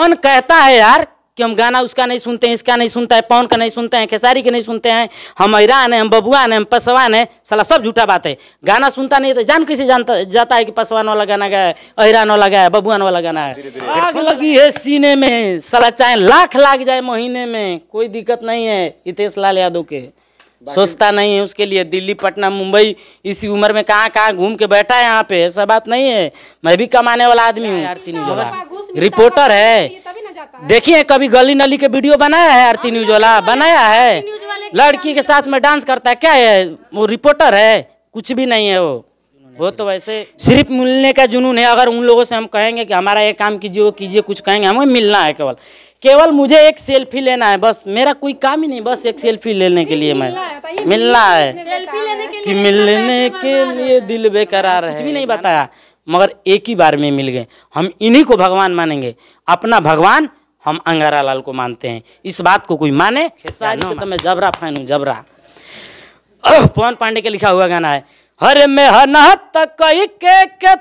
कौन कहता है यार कि हम गाना उसका नहीं सुनते हैं इसका नहीं सुनता है पवन का नहीं सुनते हैं खेसारी के नहीं सुनते हैं हम ईरान हैं हम बबुआन हैं हम पसवान हैं सला सब झूठा बात है गाना सुनता नहीं तो जान कैसे जानता जाता है कि पसवान वाला गाना गाया है अहिरान वाला गाया है बबुआन वाला गाना है आग लगी है सीने में सला चाहे लाख लाग जाए महीने में कोई दिक्कत नहीं है हितेश लाल यादव के सोचता नहीं है उसके लिए दिल्ली पटना मुंबई इसी उम्र में कहाँ कहाँ घूम के बैठा है यहाँ पे ऐसा बात नहीं है मैं भी कमाने वाला आदमी हूँ आरती न्यूज वाला रिपोर्टर है देखिए कभी गली नली के वीडियो बनाया है आरती हाँ, न्यूज हाँ, वाला हाँ, बनाया है लड़की के साथ में डांस करता है क्या है वो रिपोर्टर है कुछ भी नहीं है वो वो तो वैसे सिर्फ मिलने का जुनून है अगर उन लोगों से हम कहेंगे कि हमारा ये काम कीजिए वो कीजिए कुछ कहेंगे हमें मिलना है केवल केवल मुझे एक सेल्फी लेना है बस मेरा कोई काम ही नहीं बस एक सेल्फी लेने के लिए मैं मिलना है कि मिलने तो के लिए दिल बेकरार है कुछ भी नहीं बताया मगर एक ही बार में मिल गए हम इन्हीं को भगवान मानेंगे अपना भगवान हम अंगारा लाल को मानते हैं इस बात को कोई माने तो मैं जबरा फैन हूँ जबरा पवन पांडे का लिखा हुआ गाना है हर में कई के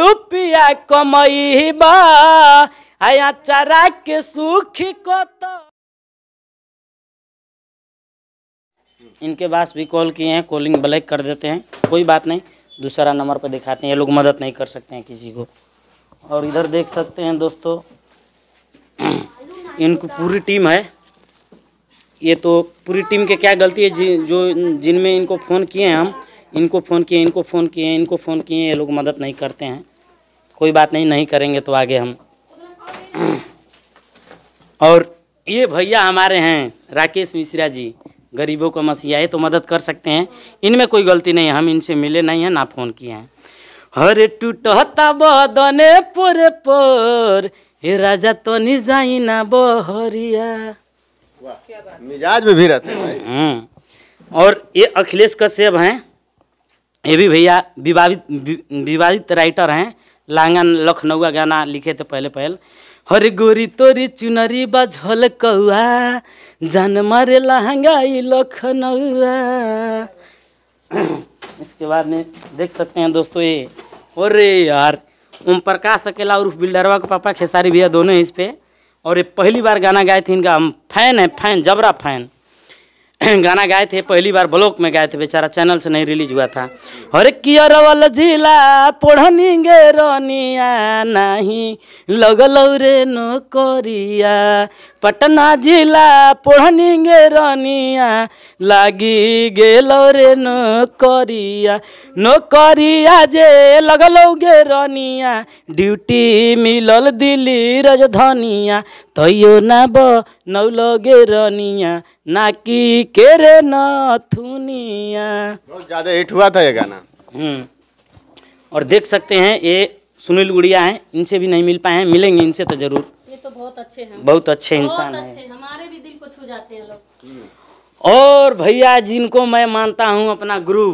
रुपया कमई बा आया चरा के सुखी को तो इनके पास भी कॉल किए हैं कॉलिंग ब्लैक कर देते हैं कोई बात नहीं दूसरा नंबर पर दिखाते हैं ये लोग मदद नहीं कर सकते हैं किसी को और इधर देख सकते हैं दोस्तों इनको पूरी टीम है ये तो पूरी टीम के क्या गलती है जी जो जिनमें इनको फ़ोन किए हैं हम इनको फ़ोन किए इनको फ़ोन किए इनको फ़ोन किए ये लोग मदद नहीं करते हैं कोई बात नहीं नहीं करेंगे तो आगे हम और ये भैया हमारे हैं राकेश मिश्रा जी गरीबों को मसीहा है तो मदद कर सकते हैं इनमें कोई गलती नहीं है हम इनसे मिले नहीं हैं ना फ़ोन किए हैं हरे टूटता बदने पोरे पोर हे राजा तो निजाई ना बहरिया मिजाज में भी रहते हैं हम्म, और ये अखिलेश कश्यप हैं ये भी भैया विवादित विवादित राइटर हैं लांगन लखनऊ का गाना लिखे थे पहले पहल हर गोरी तोरी चुनरी बा कौआ जान मारे लहंगाई लखनऊआ इसके बाद में देख सकते हैं दोस्तों ये और यार ओम प्रकाश अकेला उर्फ बिल्डरवा के पापा खेसारी भैया दोनों इस पे और ये पहली बार गाना गाए थे इनका हम फैन है फैन जबरा फैन गाना गाए थे पहली बार ब्लॉक में गाए थे बेचारा चैनल से नहीं रिलीज हुआ था हर कियरवल जिला पढ़नी गे रनिया नहीं लगल रे नौकरिया पटना जिला पढ़नी गे रनिया लगी गेल रे नौकरिया नौकरिया जे लगल गे रनिया ड्यूटी मिलल दिल्ली रजधनिया तैयो नाब नौ लगे रनिया नाकी केरे नथुनिया बहुत ज़्यादा हिट हुआ था ये गाना हम्म। और देख सकते हैं ये सुनील गुड़िया हैं इनसे भी नहीं मिल पाए हैं मिलेंगे इनसे तो जरूर ये तो बहुत अच्छे हैं बहुत अच्छे इंसान हैं हमारे भी दिल को छू जाते हैं लोग हम्म। और भैया जिनको मैं मानता हूँ अपना गुरु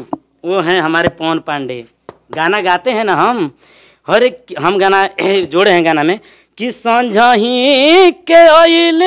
वो हैं हमारे पवन पांडे गाना गाते हैं ना हम हर एक हम गाना जोड़े हैं गाना में कि सांझाही के आइल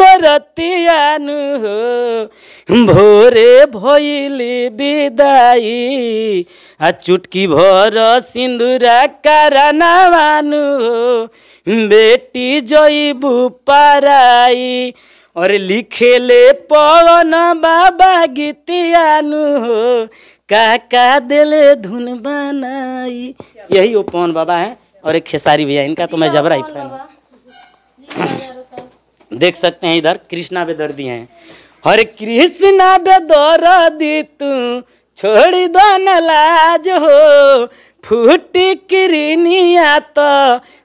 बरतियन हो भोरे भइली विदाई आ चुटकी भर सिंदूरा कारनवान हो बेटी जइबू पाराई और लिखेले पवन बाबा गीतियानु हो काका दिले धुन बनाई यही वो पवन बाबा है और एक खेसारी भैया इनका तो मैं जबरा ही फैन देख सकते हैं इधर कृष्णा बेदर्दी है हर कृष्णा दी तू छोड़ी दो न लाज हो फूटी किरिनिया तो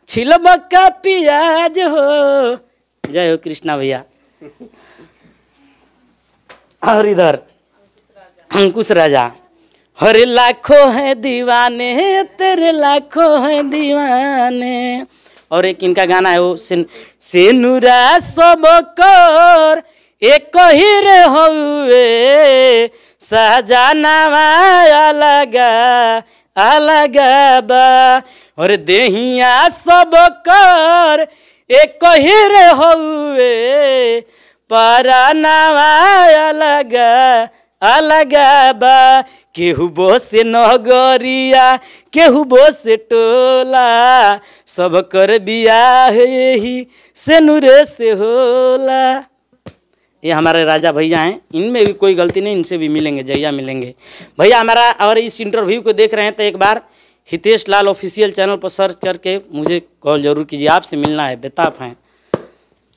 छिलब का पियाज हो जय हो कृष्णा भैया और इधर अंकुश राजा हरे लाखों हैं दीवाने तेरे लाखों हैं दीवाने और एक इनका गाना है वो सिनुरा सब कर एक ही रे हुए सजानावा अलगा अलगा बा और देहिया सब कर एक ही रे हुए परानावा अलगा अलगाबा केहूबो से नगरिया केहू से टोला सब कर बियाह यही से नूरे से होला ये हमारे राजा भैया हैं इनमें भी कोई गलती नहीं इनसे भी मिलेंगे जैया मिलेंगे भैया हमारा और इस इंटरव्यू को देख रहे हैं तो एक बार हितेश लाल ऑफिशियल चैनल पर सर्च करके मुझे कॉल जरूर कीजिए आपसे मिलना है बेताब हैं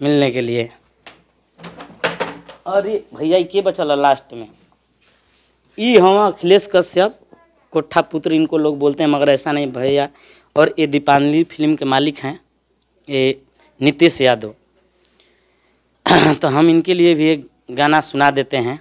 मिलने के लिए और ये भैया के बचल लास्ट में ये हम अखिलेश कश्यप कोठा पुत्र इनको लोग बोलते हैं मगर ऐसा नहीं भैया और ये दीपांजलि फिल्म के मालिक हैं ये नितेश यादव तो हम इनके लिए भी एक गाना सुना देते हैं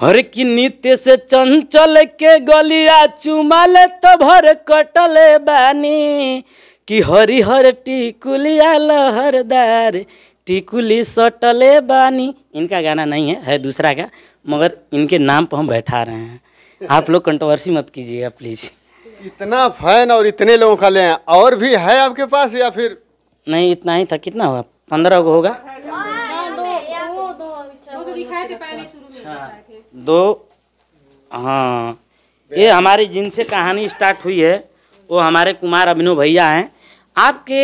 हर की नित्य से चंचल के गलिया चुमल तो भर कटल बानी कि हरिहर टिकुलिया लहरदार टिकुली सटले बानी इनका गाना नहीं है है दूसरा का मगर इनके नाम पर हम बैठा रहे हैं आप लोग कंट्रोवर्सी मत कीजिएगा प्लीज़ इतना फैन और इतने लोगों का ले हैं और भी है आपके पास या फिर नहीं इतना ही था कितना हुआ पंद्रह गो होगा अच्छा, दो हाँ ये हमारी जिनसे कहानी स्टार्ट हुई है वो हमारे कुमार अभिनव भैया हैं आपके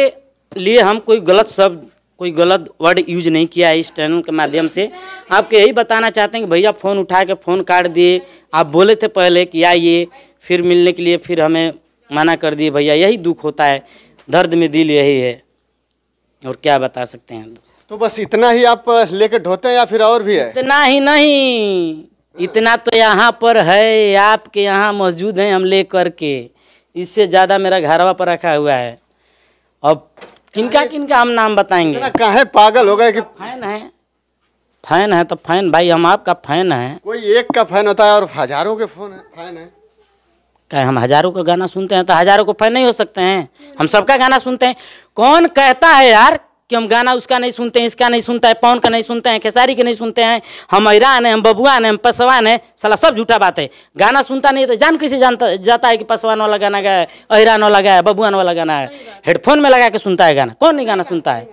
लिए हम कोई गलत शब्द कोई गलत वर्ड यूज नहीं किया है इस चैनल के माध्यम से आपके यही बताना चाहते हैं कि भैया फ़ोन उठा के फ़ोन काट दिए आप बोले थे पहले कि आइए फिर मिलने के लिए फिर हमें मना कर दिए भैया यही दुख होता है दर्द में दिल यही है और क्या बता सकते हैं तो बस इतना ही आप लेकर ढोते हैं या फिर और भी है इतना ही नहीं इतना तो यहाँ पर है आपके यहाँ मौजूद हैं हम ले करके इससे ज़्यादा मेरा घरवा पर रखा हुआ है अब किनका किनका हम नाम बताएंगे कहे पागल हो गए कि फैन है फैन है तो फैन भाई हम आपका फैन है कोई एक का फैन होता है और हजारों के फोन है फैन है कहे हम हजारों का गाना सुनते हैं तो हजारों को फैन नहीं हो सकते हैं हम सबका गाना सुनते हैं कौन कहता है यार कि हम गाना उसका नहीं सुनते हैं इसका नहीं सुनता है पवन का नहीं सुनते हैं खेसारी के नहीं सुनते हैं हम ऐरान हैं हम बबुआन हैं हम पसवान हैं सला सब झूठा बात है गाना सुनता नहीं है तो जान कैसे जानता जाता है कि पसवान वाला गाना गाया ऐरान वाला गाया बबुआन वाला गाना है हेडफोन में लगा के सुनता है गाना कौन नहीं गाना सुनता है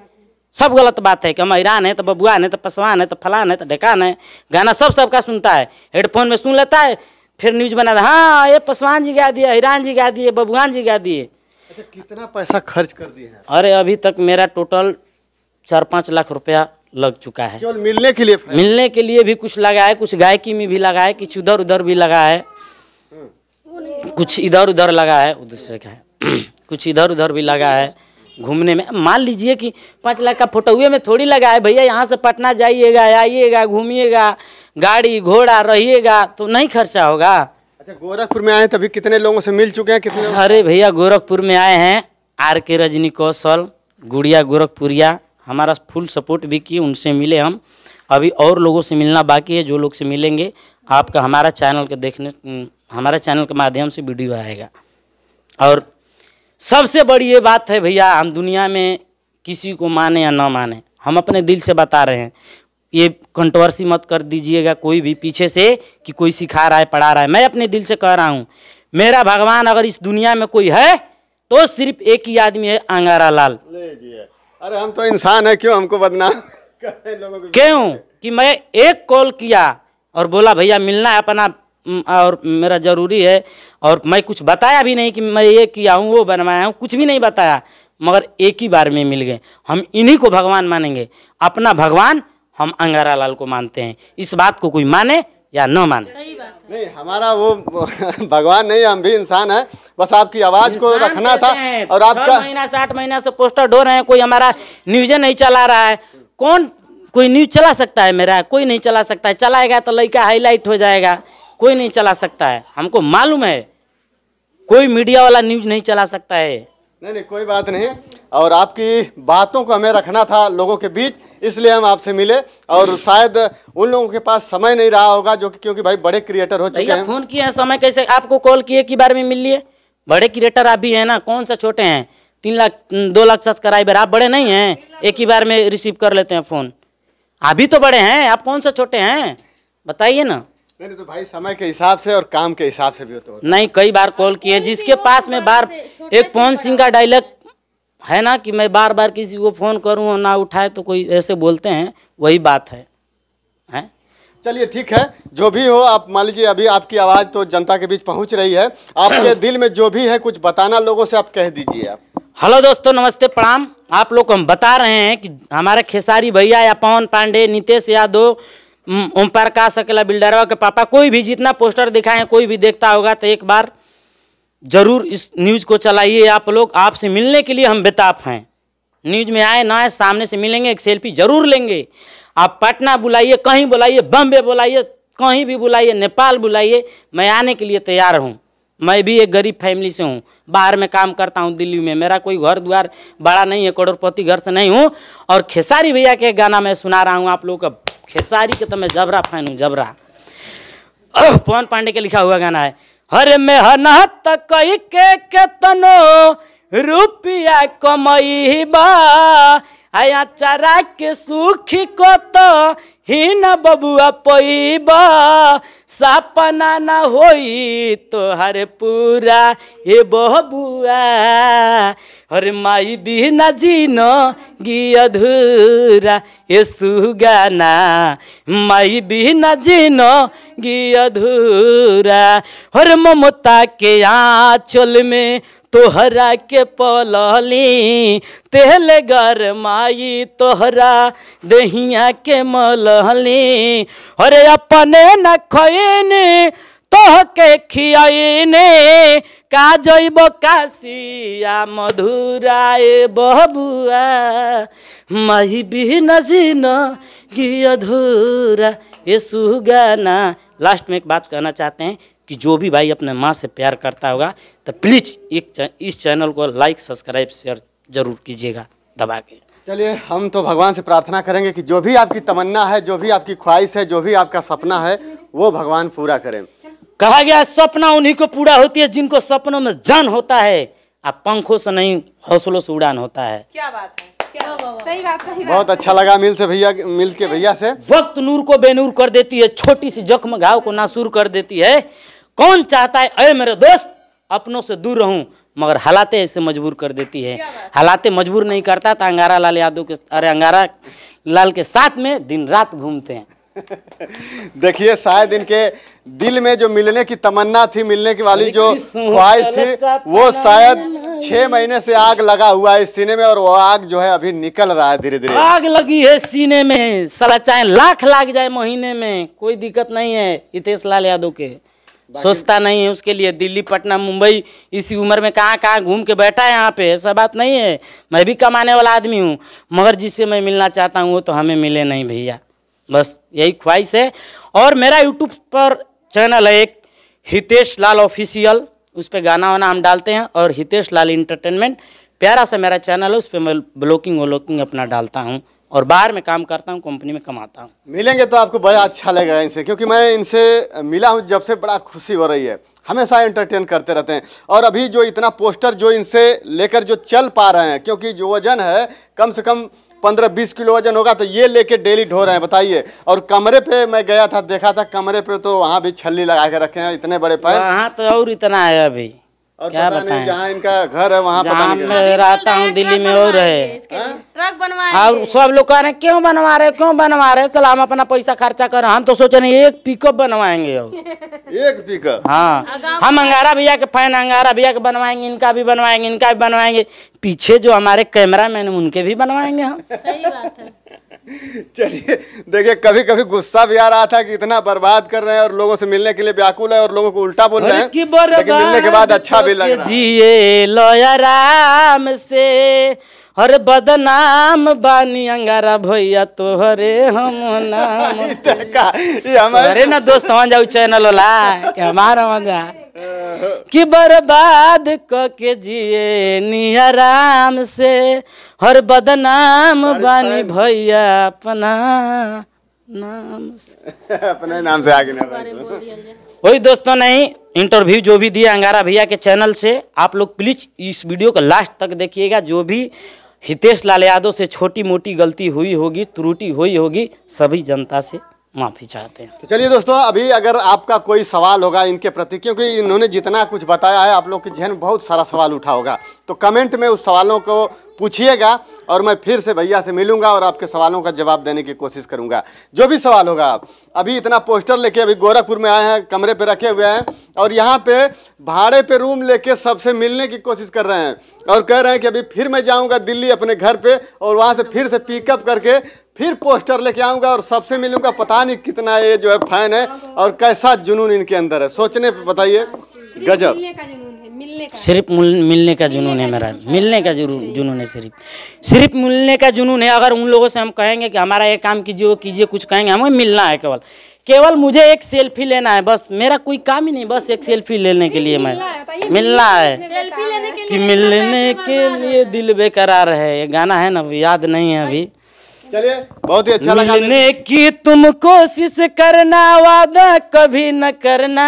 सब गलत बात है कि हम ऐरान है तो बबुआन है तो पसवान है तो फलान है तो ढेकान है गाना सब सबका सुनता है हेडफोन में सुन लेता है फिर न्यूज बना था हाँ ये पसवान जी गा दिए ऐरान जी गा दिए बबुआन जी गा दिए अच्छा कितना पैसा खर्च कर दिए अरे अभी तक मेरा टोटल चार पाँच लाख रुपया लग चुका है केवल मिलने के लिए मिलने के लिए भी कुछ लगा है कुछ गायकी में भी लगा है कुछ उधर उधर भी लगा है कुछ इधर उधर लगा है दूसरे का है कुछ इधर उधर भी लगा है घूमने में मान लीजिए कि पाँच लाख का फोटोए में थोड़ी लगा है भैया यहाँ से पटना जाइएगा आइएगा घूमिएगा गाड़ी घोड़ा रहिएगा तो नहीं खर्चा होगा अच्छा गोरखपुर में आए तभी कितने लोगों से मिल चुके हैं कितने अरे भैया गोरखपुर में आए हैं आर के रजनी कौशल गुड़िया गोरखपुरिया हमारा फुल सपोर्ट भी किए उनसे मिले हम अभी और लोगों से मिलना बाकी है जो लोग से मिलेंगे आपका हमारा चैनल के देखने हमारा चैनल के माध्यम से वीडियो आएगा और सबसे बड़ी ये बात है भैया हम दुनिया में किसी को माने या ना माने हम अपने दिल से बता रहे हैं ये कंट्रोवर्सी मत कर दीजिएगा कोई भी पीछे से कि कोई सिखा रहा है पढ़ा रहा है मैं अपने दिल से कह रहा हूँ मेरा भगवान अगर इस दुनिया में कोई है तो सिर्फ एक ही आदमी है अंगारा लाल अरे हम तो इंसान है क्यों हमको बदनाम क्यों कि मैं एक कॉल किया और बोला भैया मिलना है अपना और मेरा ज़रूरी है और मैं कुछ बताया भी नहीं कि मैं ये किया हूँ वो बनवाया हूँ कुछ भी नहीं बताया मगर एक ही बार में मिल गए हम इन्हीं को भगवान मानेंगे अपना भगवान हम अंगारा लाल को मानते हैं इस बात को कोई माने या न माने नहीं हमारा वो भगवान नहीं हम भी इंसान है बस आपकी आवाज को रखना था और आपका महीना साठ महीना से पोस्टर डो रहे हैं कोई हमारा न्यूज नहीं चला रहा है कौन कोई न्यूज चला सकता है मेरा कोई नहीं चला सकता है चलाएगा तो लड़का हाईलाइट हो जाएगा कोई नहीं चला सकता है हमको मालूम है कोई मीडिया वाला न्यूज नहीं चला सकता है नहीं नहीं कोई बात नहीं और आपकी बातों को हमें रखना था लोगों के बीच इसलिए हम आपसे मिले और शायद उन लोगों के पास समय नहीं रहा होगा जो कि क्योंकि भाई बड़े क्रिएटर हो चुके हैं फोन किए हैं समय कैसे आपको कॉल किए कि बारे में मिल लिए बड़े क्रिएटर आप भी हैं ना कौन सा छोटे हैं तीन लाख दो लाख सब्सक्राइबर आप बड़े नहीं हैं एक ही बार में रिसीव कर लेते हैं फ़ोन अभी तो बड़े हैं आप कौन सा छोटे हैं बताइए ना नहीं तो भाई समय के हिसाब से और काम के हिसाब से भी होता नहीं कई बार कॉल किए जिसके पास में बार एक फोन सिंह का डायलॉग है ना कि मैं बार बार किसी को फ़ोन करूँ और ना उठाए तो कोई ऐसे बोलते हैं वही बात है हैं चलिए ठीक है जो भी हो आप मान लीजिए अभी आपकी आवाज़ तो जनता के बीच पहुंच रही है आपके दिल में जो भी है कुछ बताना लोगों से आप कह दीजिए आप हेलो दोस्तों नमस्ते प्रणाम आप लोग को हम बता रहे हैं कि हमारे खेसारी भैया या पवन पांडे नितेश यादव ओम प्रकाश अकेला बिल्डरवा के पापा कोई भी जितना पोस्टर दिखाए कोई भी देखता होगा तो एक बार ज़रूर इस न्यूज़ को चलाइए आप लोग आपसे मिलने के लिए हम बेताब हैं न्यूज़ में आए ना आए सामने से मिलेंगे एक सेल्फी ज़रूर लेंगे आप पटना बुलाइए कहीं बुलाइए बम्बे बुलाइए कहीं भी बुलाइए नेपाल बुलाइए मैं आने के लिए तैयार हूँ मैं भी एक गरीब फैमिली से हूँ बाहर में काम करता हूँ दिल्ली में मेरा कोई घर द्वार बड़ा नहीं है करोड़पति घर से नहीं हूँ और खेसारी भैया के गाना मैं सुना रहा हूँ आप लोगों का खेसारी के तो मैं जबरा फैन हूँ जबरा पवन पांडे के लिखा हुआ गाना है हर मेहनत कई के केतनो रुपया कमई बा आया चारा के सुखी को तो ही न बबुआ पैबा सपना न होई तोहर पूरा हे बहबुआ हर माई बिना जीनो गी अधूरा ये सुगाना माई बिना जीनो गी अधूरा हर ममता के आँचल में तोहरा के पलहली तेल गर माई तोहरा दहिया के मलहली अरे अपने न खैन तोह के खियाने का जैब काशिया मधुराए बबुआ माही बिन जिन गिय अधूरा ये सुगाना लास्ट में एक बात कहना चाहते हैं कि जो भी भाई अपने माँ से प्यार करता होगा तो प्लीज़ एक इस चैनल को लाइक सब्सक्राइब शेयर जरूर कीजिएगा दबा के चलिए हम तो भगवान से प्रार्थना करेंगे कि जो भी आपकी तमन्ना है जो भी आपकी ख्वाहिश है जो भी आपका सपना है वो भगवान पूरा करें कहा गया सपना उन्हीं को पूरा होती है जिनको सपनों में जान होता है आप पंखों से नहीं हौसलों से उड़ान होता है क्या बात है सही बात सही बात बहुत अच्छा लगा मिल से भैया मिल के भैया से वक्त नूर को बेनूर कर देती है छोटी सी जख्म घाव को नासूर कर देती है कौन चाहता है अरे मेरे दोस्त अपनों से दूर रहूं मगर हालातें ऐसे मजबूर कर देती है हालातें मजबूर नहीं करता तो अंगारा लाल यादव के अरे अंगारा लाल के साथ में दिन रात घूमते हैं देखिए शायद इनके दिल में जो मिलने की तमन्ना थी मिलने की वाली जो ख्वाहिश थी वो शायद छह महीने से आग लगा हुआ है इस सीने में और वो आग जो है अभी निकल रहा है धीरे धीरे आग लगी है सीने में सला चाहे लाख लाग जाए महीने में कोई दिक्कत नहीं है हितेश लाल यादव के सोचता नहीं है उसके लिए दिल्ली पटना मुंबई इसी उम्र में कहाँ कहाँ घूम के बैठा है यहाँ पे ऐसा बात नहीं है मैं भी कमाने वाला आदमी हूँ मगर जिससे मैं मिलना चाहता हूँ वो तो हमें मिले नहीं भैया बस यही ख्वाहिश है और मेरा यूट्यूब पर चैनल है एक हितेश लाल ऑफिशियल उस पर गाना वाना हम डालते हैं और हितेश लाल इंटरटेनमेंट प्यारा सा मेरा चैनल है उस पर मैं ब्लॉकिंग व्लॉकिंग अपना डालता हूँ और बाहर में काम करता हूँ कंपनी में कमाता हूँ मिलेंगे तो आपको बड़ा अच्छा लगेगा इनसे क्योंकि मैं इनसे मिला हूँ जब से बड़ा खुशी हो रही है हमेशा एंटरटेन करते रहते हैं और अभी जो इतना पोस्टर जो इनसे लेकर जो चल पा रहे हैं क्योंकि जो वजन है कम से कम पंद्रह बीस किलो वजन होगा तो ये लेके डेली ढो रहे हैं बताइए और कमरे पे मैं गया था देखा था कमरे पे तो वहाँ भी छल्ली लगा के रखे हैं इतने बड़े पैर हाँ तो और इतना है अभी और क्या बताए जहाँ इनका घर है वहाँ पता नहीं मैं रहता हूँ दिल्ली में और रहे हाँ? ट्रक बनवा और हाँ, सब लोग कह रहे हैं क्यों बनवा रहे क्यों बनवा रहे चलो हम अपना पैसा खर्चा कर हम तो सोच रहे एक पिकअप बनवाएंगे एक पिकअप हाँ हम अंगारा भैया के फैन अंगारा भैया के बनवाएंगे इनका भी बनवाएंगे इनका भी बनवाएंगे पीछे जो हमारे कैमरा मैन उनके भी बनवाएंगे हम सही बात है चलिए देखिए कभी कभी गुस्सा भी आ रहा था कि इतना बर्बाद कर रहे हैं और लोगों से मिलने के लिए व्याकुल है और लोगों को उल्टा बोल रहे हैं लेकिन मिलने के बाद अच्छा भी लग रहा है जिए से हर बदनाम बानी अंगारा भैया तोहरे हम नाम अरे ना दोस्त हम जाऊ चैनल होला हमारा मजा कि बर्बाद क के जिए नियराम से हर बदनाम बानी भैया अपना नाम से अपने नाम से आगे ना वही दोस्तों नहीं इंटरव्यू जो भी दिया अंगारा भैया के चैनल से आप लोग प्लीज इस वीडियो को लास्ट तक देखिएगा जो भी हितेश लाल यादव से छोटी मोटी गलती हुई होगी त्रुटि हुई होगी सभी जनता से माफ़ी चाहते हैं तो चलिए दोस्तों अभी अगर आपका कोई सवाल होगा इनके प्रति क्योंकि इन्होंने जितना कुछ बताया है आप लोग के जहन बहुत सारा सवाल उठा होगा तो कमेंट में उस सवालों को पूछिएगा और मैं फिर से भैया से मिलूंगा और आपके सवालों का जवाब देने की कोशिश करूंगा जो भी सवाल होगा आप अभी इतना पोस्टर लेके अभी गोरखपुर में आए हैं कमरे पे रखे हुए हैं और यहाँ पे भाड़े पे रूम लेके सबसे मिलने की कोशिश कर रहे हैं और कह रहे हैं कि अभी फिर मैं जाऊँगा दिल्ली अपने घर पर और वहाँ से फिर से पिकअप करके फिर पोस्टर लेके आऊँगा और सबसे मिलूंगा पता नहीं कितना ये जो है फैन है और कैसा जुनून इनके अंदर है सोचने पे बताइए गजब सिर्फ मिलने का जुनून है मेरा मिलने का जुनून है सिर्फ सिर्फ मिलने का जुनून है अगर उन लोगों से हम कहेंगे कि हमारा ये काम कीजिए वो कीजिए कुछ कहेंगे हमें मिलना है केवल केवल मुझे एक सेल्फी लेना है बस मेरा कोई काम ही नहीं बस एक सेल्फी लेने के लिए मैं मिलना है कि मिलने के लिए दिल बेकरार है ये गाना है ना याद नहीं है अभी चलिए बहुत ही अच्छा लगा मिलने की तुम कोशिश करना वादा कभी न करना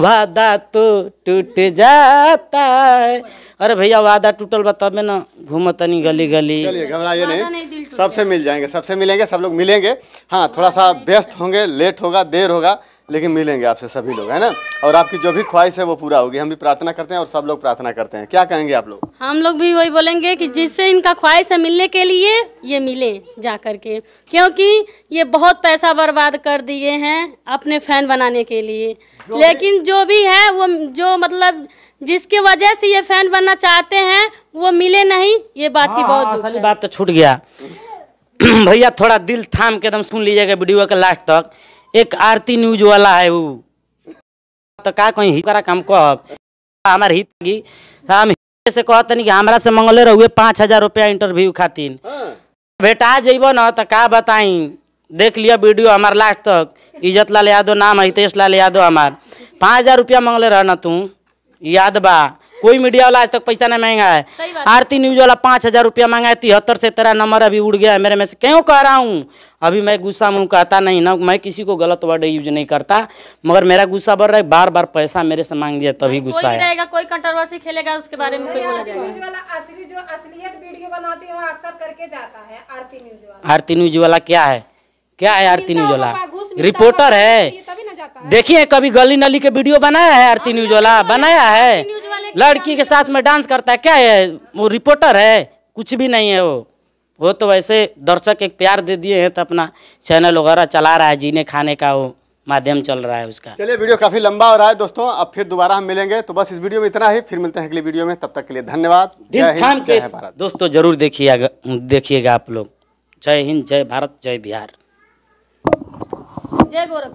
वादा तो टूट जाता है अरे भैया वादा टूटल बताबे ना घूम तनी गली गली चलिए घबराइए नहीं सबसे मिल जाएंगे सबसे मिलेंगे सब लोग मिलेंगे हाँ थोड़ा सा व्यस्त होंगे लेट होगा देर होगा लेकिन मिलेंगे आपसे सभी लोग है ना और आपकी जो भी ख्वाहिश है वो पूरा होगी हम भी प्रार्थना करते हैं और सब लोग प्रार्थना करते हैं क्या कहेंगे आप लोग हम लोग भी वही बोलेंगे कि जिससे इनका ख्वाहिश है मिलने के लिए ये मिले जा कर के क्योंकि ये बहुत पैसा बर्बाद कर दिए हैं अपने फैन बनाने के लिए लेकिन जो भी है वो जो मतलब जिसके वजह से ये फैन बनना चाहते हैं वो मिले नहीं ये बात की हाँ, बहुत हाँ, बात तो छूट गया भैया थोड़ा दिल थाम के एकदम सुन लीजिएगा वीडियो का लास्ट तक एक आरती न्यूज वाला है वो तो का कहीं हित करा काम कहब हमार हित की तो हम से कहते नहीं कि हमरा से मंगले रहुए पाँच हजार रुपया इंटरव्यू खातिन भेटा जेब न तो का बताई देख लिया वीडियो हमार लास्ट तक इज्जत लाल यादव नाम हितेश लाल यादव हमार पाँच हजार रुपया मंगले रह न तू याद बा कोई मीडिया वाला आज तक पैसा नहीं मांगा है आरती न्यूज वाला पाँच हजार रुपया मांगा है तिहत्तर से तेरा नंबर अभी उड़ गया है मेरे में से क्यों कह रहा हूँ अभी मैं गुस्सा में कहता नहीं ना मैं किसी को गलत वर्ड यूज नहीं करता मगर मेरा गुस्सा बढ़ रहा है बार बार पैसा मेरे से मांग दिया तभी हाँ, गुस्सा है कोई कंट्रोवर्सी खेलेगा उसके बारे में आरती न्यूज वाला क्या है क्या है आरती न्यूज वाला रिपोर्टर है देखिए कभी गली नली के वीडियो बनाया है आरती हाँ, न्यूज वाला बनाया है लड़की के साथ में डांस करता है क्या है वो रिपोर्टर है कुछ भी नहीं है वो वो तो वैसे दर्शक एक प्यार दे दिए हैं तो अपना चैनल वगैरह चला रहा है जीने खाने का वो माध्यम चल रहा है उसका चलिए वीडियो काफ़ी लंबा हो रहा है दोस्तों अब फिर दोबारा हम मिलेंगे तो बस इस वीडियो में इतना ही फिर मिलते हैं अगले वीडियो में तब तक के लिए धन्यवाद जय हिंद जय भारत दोस्तों जरूर देखिएगा देखिएगा आप लोग जय हिंद जय भारत जय बिहार जय गोरख